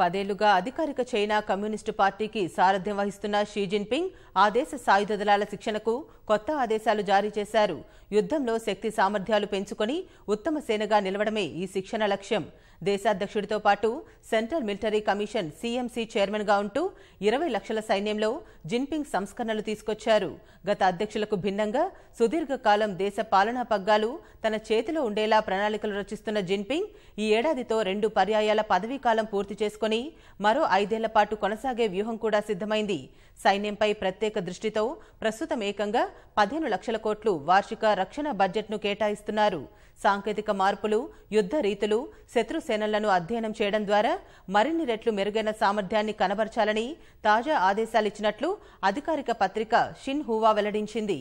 పదేళ్లుగా అధికారిక China communist పార్టీకి సారథ్యం వహిస్తున్న షీ జిన్పింగ్ ఆ దేశ సాయుధ దళాల శిక్షణకు కొత్త ఆదేశాలు జారీ చేశారు యుద్దంలో శక్తి సామర్థ్యాలు పెంచుకొని ఉత్తమ సేనగా నిలవడమే ఈ శిక్షణ లక్ష్యం దేశాధ్యక్షుడితో పాటు సెంట్రల్ మిలిటరీ కమిషన్ సీఎంసీ చైర్మన్గా ఉంటూ ఇరవై లక్షల సైన్యంలో జిన్పింగ్ సంస్కరణలు తీసుకొచ్చారు గత అధ్యక్షులకు భిన్నంగా సుదీర్ఘకాలం దేశ పాలనా పగ్గాలు తన చేతిలో ఉండేలా ప్రణాళికలు రచిస్తున్న జిన్పింగ్ ఈ ఏడాదితో రెండు పర్యాయాల పదవీకాలం పూర్తి చేసుకుని మరో ఐదేళ్ల పాటు కొనసాగే వ్యూహం కూడా సిద్ధమైంది సైన్యంపై ప్రత్యేక దృష్టితో ప్రస్తుతం ఏకంగా పదిహేను లక్షల కోట్లు వార్షిక రక్షణ బడ్జెట్ను కేటాయిస్తున్నారు సాంకేతిక మార్పులు యుద్ధ రీతులు శత్రు సేనలను అధ్యయనం చేయడం ద్వారా మరిన్ని రెట్లు మెరుగైన సామర్థ్యాన్ని కనబరచాలని తాజా ఆదేశాలిచ్చినట్లు అధికారిక పత్రిక షిన్ హువా వెల్లడించింది